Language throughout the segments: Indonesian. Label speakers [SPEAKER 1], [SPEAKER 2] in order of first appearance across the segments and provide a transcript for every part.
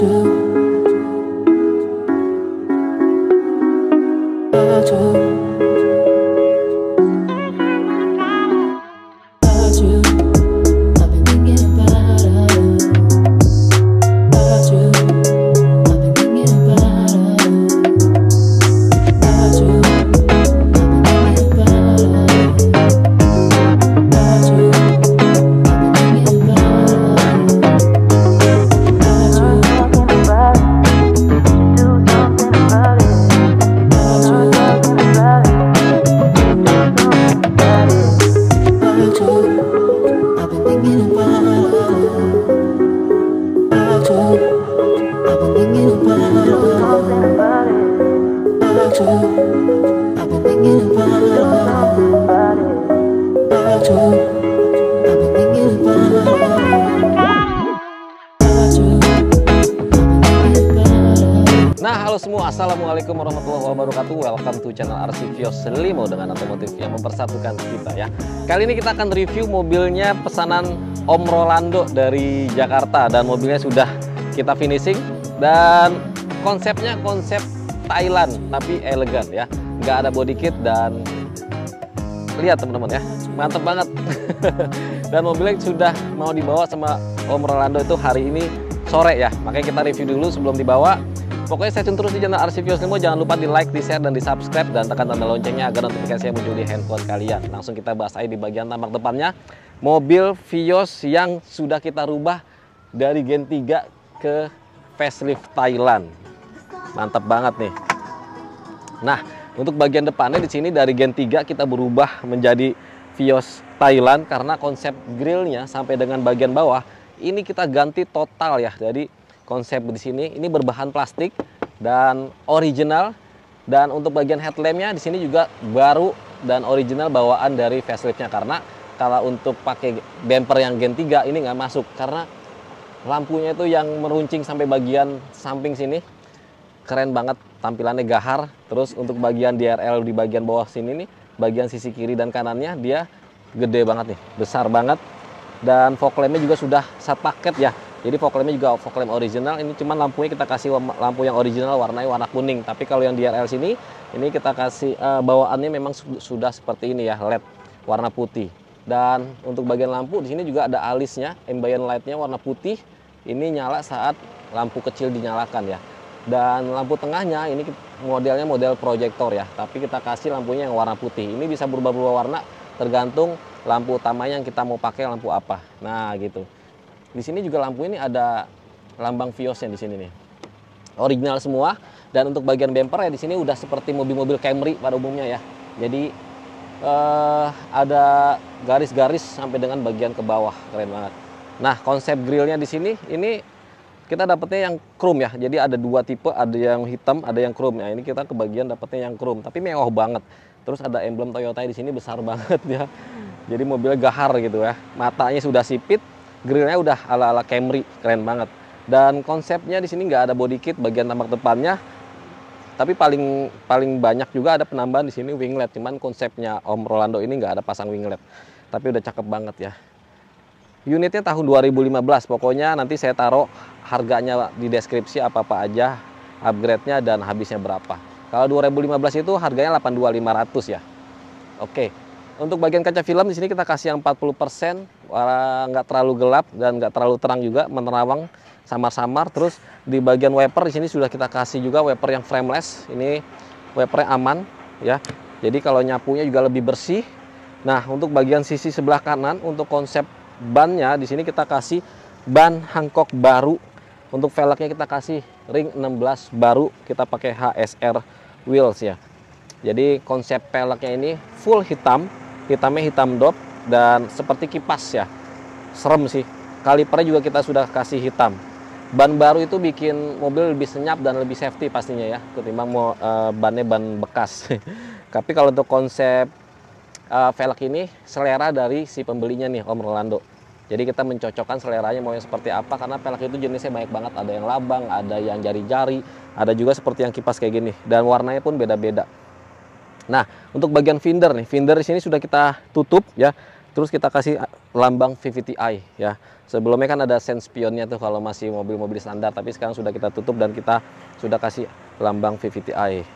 [SPEAKER 1] do Assalamualaikum warahmatullahi wabarakatuh Welcome to channel Vios Selimo dengan otomotif yang mempersatukan kita ya Kali ini kita akan review mobilnya pesanan Om Rolando dari Jakarta Dan mobilnya sudah kita finishing Dan konsepnya konsep Thailand tapi elegan ya Nggak ada body kit dan lihat teman-teman ya Mantep banget Dan mobilnya sudah mau dibawa sama Om Rolando itu hari ini sore ya Makanya kita review dulu sebelum dibawa Pokoknya saya terus di channel Arsivius Limo. Jangan lupa di like, di share, dan di subscribe. Dan tekan tanda loncengnya agar notifikasi yang muncul di handphone kalian. Langsung kita bahas aja di bagian tampak depannya. Mobil Vios yang sudah kita rubah dari Gen 3 ke facelift Thailand. Mantap banget nih. Nah, untuk bagian depannya di sini dari Gen 3 kita berubah menjadi Vios Thailand karena konsep grillnya sampai dengan bagian bawah ini kita ganti total ya dari konsep di sini. Ini berbahan plastik dan original. Dan untuk bagian headlampnya di sini juga baru dan original bawaan dari faceliftnya karena kalau untuk pakai bumper yang Gen 3 ini nggak masuk karena lampunya itu yang meruncing sampai bagian samping sini keren banget tampilannya gahar terus untuk bagian DRL di bagian bawah sini nih bagian sisi kiri dan kanannya dia gede banget nih besar banget dan fog lampnya juga sudah satu paket ya jadi lampnya juga lamp original. Ini cuman lampunya kita kasih lampu yang original warnanya warna kuning. Tapi kalau yang DRL sini, ini kita kasih uh, bawaannya memang sudah seperti ini ya, LED warna putih. Dan untuk bagian lampu di sini juga ada alisnya, ambient lightnya warna putih. Ini nyala saat lampu kecil dinyalakan ya. Dan lampu tengahnya ini modelnya model proyektor ya, tapi kita kasih lampunya yang warna putih. Ini bisa berubah-ubah warna tergantung lampu utamanya yang kita mau pakai lampu apa. Nah gitu. Di sini juga lampu ini ada lambang yang di sini nih. Original semua dan untuk bagian bumper ya di sini udah seperti mobil-mobil Camry pada umumnya ya. Jadi uh, ada garis-garis sampai dengan bagian ke bawah keren banget. Nah konsep grillnya di sini ini kita dapetnya yang chrome ya. Jadi ada dua tipe, ada yang hitam, ada yang chrome. ya ini kita kebagian dapetnya yang chrome, tapi mewah banget. Terus ada emblem Toyota di sini besar banget ya. Jadi mobilnya gahar gitu ya. Matanya sudah sipit, grillnya udah ala-ala Camry, keren banget. Dan konsepnya di sini nggak ada body kit bagian tampak depannya, tapi paling paling banyak juga ada penambahan di sini winglet. Cuman konsepnya Om Rolando ini nggak ada pasang winglet, tapi udah cakep banget ya. Unitnya tahun 2015, pokoknya nanti saya taruh harganya di deskripsi apa-apa aja, upgrade-nya dan habisnya berapa. Kalau 2015 itu harganya 82.500 ya. Oke, untuk bagian kaca film di sini kita kasih yang 40% persen, nggak terlalu gelap dan nggak terlalu terang juga menerawang samar-samar. Terus di bagian wiper di sini sudah kita kasih juga wiper yang frameless. Ini wipernya aman ya. Jadi kalau nyapunya juga lebih bersih. Nah, untuk bagian sisi sebelah kanan untuk konsep bannya di sini kita kasih ban Hancock baru. Untuk velgnya kita kasih ring 16 baru, kita pakai HSR wheels ya. Jadi konsep velgnya ini full hitam hitamnya hitam dop dan seperti kipas ya serem sih kalipernya juga kita sudah kasih hitam ban baru itu bikin mobil lebih senyap dan lebih safety pastinya ya ketimbang mau uh, bannya ban bekas tapi kalau untuk konsep uh, velg ini selera dari si pembelinya nih Om Rolando jadi kita mencocokkan seleranya yang seperti apa karena velg itu jenisnya banyak banget ada yang labang ada yang jari-jari ada juga seperti yang kipas kayak gini dan warnanya pun beda-beda Nah, untuk bagian finder nih, finder di sini sudah kita tutup ya. Terus kita kasih ah, lambang VVTi ya. Sebelumnya kan ada sense spionnya tuh kalau masih mobil-mobil standar, tapi sekarang sudah kita tutup dan kita sudah kasih lambang VVTi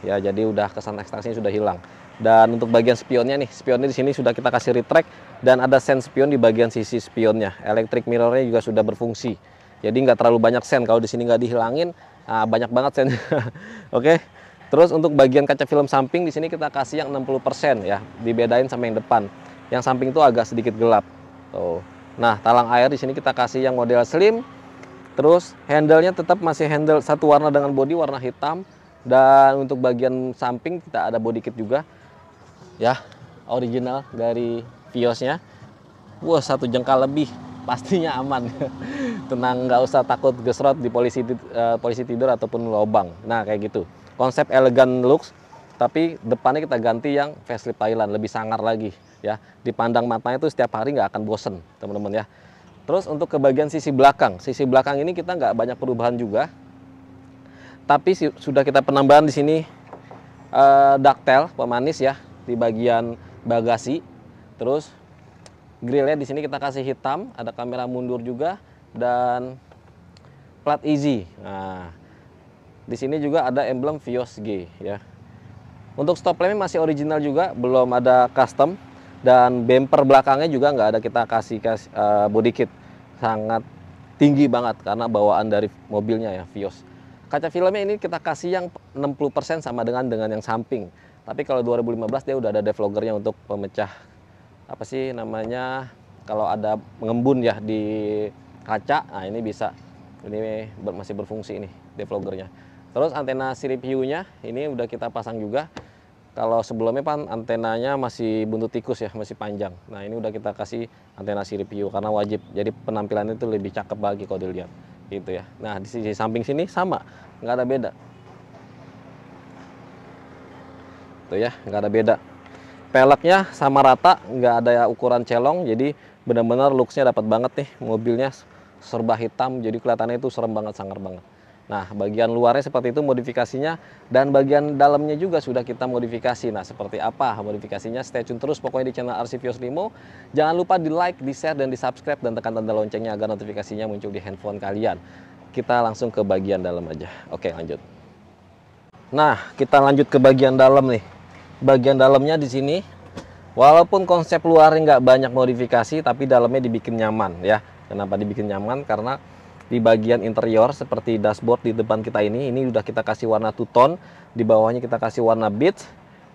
[SPEAKER 1] ya. Jadi udah kesan ekstraksinya sudah hilang. Dan untuk bagian spionnya nih, spionnya di sini sudah kita kasih retract dan ada sen spion di bagian sisi spionnya. Electric mirrornya juga sudah berfungsi. Jadi nggak terlalu banyak sen. Kalau di sini nggak dihilangin, ah, banyak banget sen. Oke. Okay? Terus untuk bagian kaca film samping di sini kita kasih yang 60% ya, dibedain sama yang depan. Yang samping itu agak sedikit gelap. Tuh. Nah, talang air di sini kita kasih yang model slim. Terus handle-nya tetap masih handle satu warna dengan body warna hitam dan untuk bagian samping kita ada body kit juga. Ya, original dari Vios-nya. Wah, satu jengkal lebih pastinya aman. Tenang, nggak usah takut gesrot di polisi eh, polisi tidur ataupun lobang. Nah, kayak gitu konsep elegan looks tapi depannya kita ganti yang facelift Thailand lebih sangar lagi ya dipandang matanya itu setiap hari nggak akan bosen teman-teman ya terus untuk ke bagian sisi belakang sisi belakang ini kita nggak banyak perubahan juga tapi sudah kita penambahan di sini uh, eh, ductel pemanis ya di bagian bagasi terus grillnya di sini kita kasih hitam ada kamera mundur juga dan plat easy nah di sini juga ada emblem Vios G ya. Untuk stop lampnya masih original juga, belum ada custom dan bumper belakangnya juga nggak ada kita kasih kasih eh, uh, body kit. Sangat tinggi banget karena bawaan dari mobilnya ya Vios. Kaca filmnya ini kita kasih yang 60% sama dengan dengan yang samping. Tapi kalau 2015 dia udah ada deflogernya untuk pemecah apa sih namanya kalau ada mengembun ya di kaca nah ini bisa ini masih berfungsi ini deflogernya Terus antena sirip hiunya ini udah kita pasang juga. Kalau sebelumnya pan antenanya masih buntut tikus ya, masih panjang. Nah ini udah kita kasih antena sirip hiu karena wajib. Jadi penampilannya itu lebih cakep lagi kalau dilihat, gitu ya. Nah di sisi samping sini sama, nggak ada beda. Tuh ya, nggak ada beda. Peleknya sama rata, nggak ada ya ukuran celong, jadi benar-benar looksnya dapat banget nih mobilnya serba hitam, jadi kelihatannya itu serem banget, sangar banget. Nah, bagian luarnya seperti itu modifikasinya dan bagian dalamnya juga sudah kita modifikasi. Nah, seperti apa modifikasinya? Stay tune terus pokoknya di channel Arsivios Limo. Jangan lupa di-like, di-share dan di-subscribe dan tekan tanda loncengnya agar notifikasinya muncul di handphone kalian. Kita langsung ke bagian dalam aja. Oke, lanjut. Nah, kita lanjut ke bagian dalam nih. Bagian dalamnya di sini Walaupun konsep luarnya nggak banyak modifikasi, tapi dalamnya dibikin nyaman ya. Kenapa dibikin nyaman? Karena di bagian interior seperti dashboard di depan kita ini ini udah kita kasih warna two tone di bawahnya kita kasih warna beige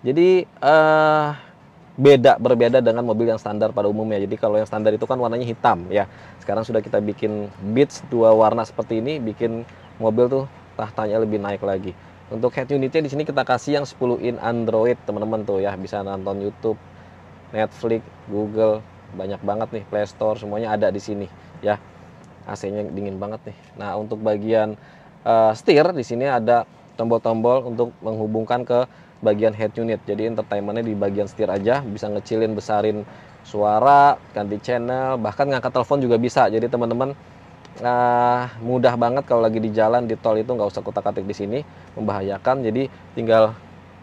[SPEAKER 1] jadi uh, beda berbeda dengan mobil yang standar pada umumnya jadi kalau yang standar itu kan warnanya hitam ya sekarang sudah kita bikin beige dua warna seperti ini bikin mobil tuh tahtanya lebih naik lagi untuk head unitnya di sini kita kasih yang 10 in Android teman-teman tuh ya bisa nonton YouTube Netflix Google banyak banget nih Play Store semuanya ada di sini ya AC-nya dingin banget nih. Nah, untuk bagian uh, setir di sini ada tombol-tombol untuk menghubungkan ke bagian head unit. Jadi entertainmentnya di bagian setir aja, bisa ngecilin, besarin suara, ganti channel, bahkan ngangkat telepon juga bisa. Jadi teman-teman uh, mudah banget kalau lagi di jalan di tol itu nggak usah kotak katik di sini, membahayakan. Jadi tinggal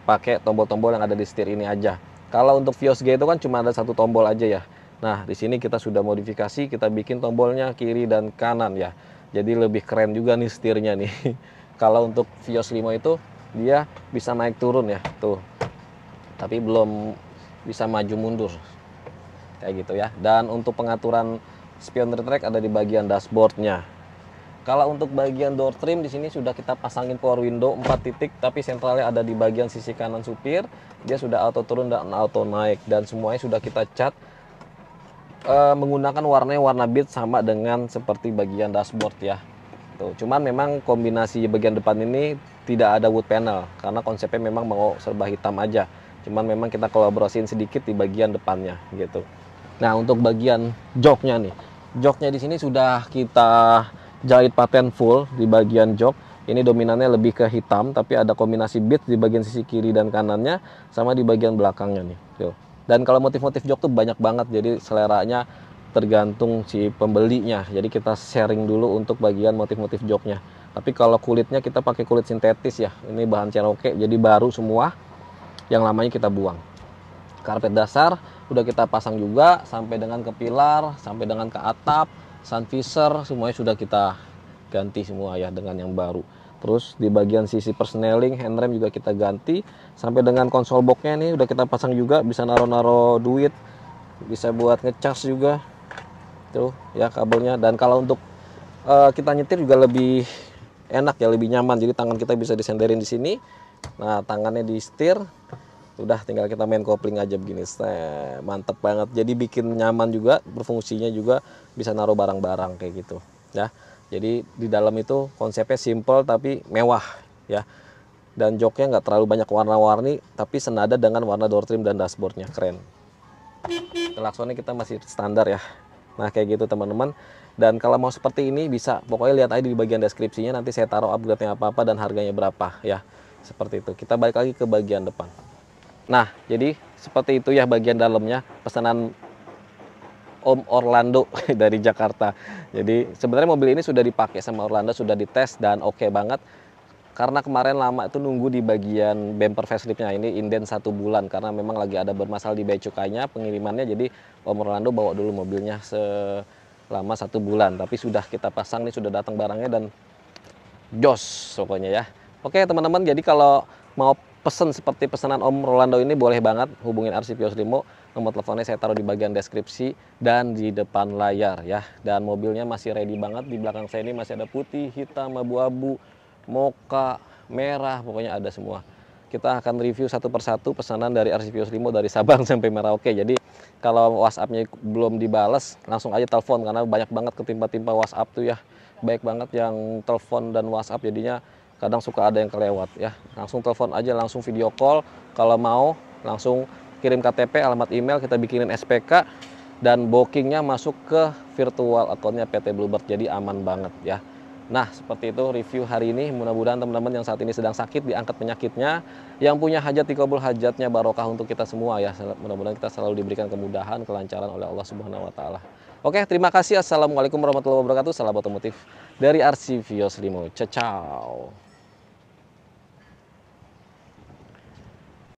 [SPEAKER 1] pakai tombol-tombol yang ada di setir ini aja. Kalau untuk Vios G itu kan cuma ada satu tombol aja ya. Nah, di sini kita sudah modifikasi, kita bikin tombolnya kiri dan kanan ya. Jadi lebih keren juga nih setirnya nih. Kalau untuk Vios 5 itu dia bisa naik turun ya, tuh. Tapi belum bisa maju mundur. Kayak gitu ya. Dan untuk pengaturan spion retract ada di bagian dashboardnya. Kalau untuk bagian door trim di sini sudah kita pasangin power window 4 titik tapi sentralnya ada di bagian sisi kanan supir. Dia sudah auto turun dan auto naik dan semuanya sudah kita cat uh, menggunakan warna warna bit sama dengan seperti bagian dashboard ya. Tuh, cuman memang kombinasi bagian depan ini tidak ada wood panel karena konsepnya memang mau serba hitam aja. Cuman memang kita kolaborasiin sedikit di bagian depannya gitu. Nah, untuk bagian joknya nih. Joknya di sini sudah kita jahit paten full di bagian jok. Ini dominannya lebih ke hitam tapi ada kombinasi bit di bagian sisi kiri dan kanannya sama di bagian belakangnya nih. Tuh dan kalau motif-motif jok tuh banyak banget jadi seleranya tergantung si pembelinya jadi kita sharing dulu untuk bagian motif-motif joknya tapi kalau kulitnya kita pakai kulit sintetis ya ini bahan ceroke jadi baru semua yang lamanya kita buang karpet dasar udah kita pasang juga sampai dengan ke pilar sampai dengan ke atap sun visor semuanya sudah kita ganti semua ya dengan yang baru Terus di bagian sisi persneling, handrem juga kita ganti. Sampai dengan konsol boxnya nih udah kita pasang juga, bisa naro-naro duit, bisa buat ngecas juga. Tuh ya kabelnya. Dan kalau untuk uh, kita nyetir juga lebih enak ya, lebih nyaman. Jadi tangan kita bisa disenderin di sini. Nah tangannya di setir, udah tinggal kita main kopling aja begini mantep banget jadi bikin nyaman juga berfungsinya juga bisa naruh barang-barang kayak gitu ya jadi di dalam itu konsepnya simple tapi mewah ya. Dan joknya nggak terlalu banyak warna-warni tapi senada dengan warna door trim dan dashboardnya keren. Kelaksonnya kita masih standar ya. Nah kayak gitu teman-teman. Dan kalau mau seperti ini bisa pokoknya lihat aja di bagian deskripsinya nanti saya taruh upgrade-nya apa-apa dan harganya berapa ya. Seperti itu. Kita balik lagi ke bagian depan. Nah, jadi seperti itu ya bagian dalamnya pesanan Om Orlando dari Jakarta. Jadi sebenarnya mobil ini sudah dipakai sama Orlando, sudah dites dan oke okay banget. Karena kemarin lama itu nunggu di bagian bumper facelift-nya ini inden satu bulan karena memang lagi ada bermasalah di bea cukainya pengirimannya jadi Om Orlando bawa dulu mobilnya selama satu bulan tapi sudah kita pasang ini sudah datang barangnya dan jos pokoknya ya. Oke teman-teman jadi kalau mau pesen seperti pesanan Om Rolando ini boleh banget hubungin RCPO Slimo Nomor teleponnya saya taruh di bagian deskripsi dan di depan layar ya. Dan mobilnya masih ready banget. Di belakang saya ini masih ada putih, hitam, abu-abu, moka, merah, pokoknya ada semua. Kita akan review satu persatu pesanan dari RCVOS Limo dari Sabang sampai Merauke. Jadi kalau WhatsAppnya belum dibales, langsung aja telepon karena banyak banget ketimpa-timpa WhatsApp tuh ya. Baik banget yang telepon dan WhatsApp jadinya kadang suka ada yang kelewat ya. Langsung telepon aja, langsung video call kalau mau langsung kirim KTP, alamat email, kita bikinin SPK dan bookingnya masuk ke virtual akunnya PT Bluebird jadi aman banget ya. Nah, seperti itu review hari ini. Mudah-mudahan teman-teman yang saat ini sedang sakit diangkat penyakitnya, yang punya hajat dikabul hajatnya barokah untuk kita semua ya. Mudah-mudahan kita selalu diberikan kemudahan, kelancaran oleh Allah Subhanahu wa taala. Oke, terima kasih. Assalamualaikum warahmatullahi wabarakatuh. Salam otomotif dari RC Vios Limo. Ciao.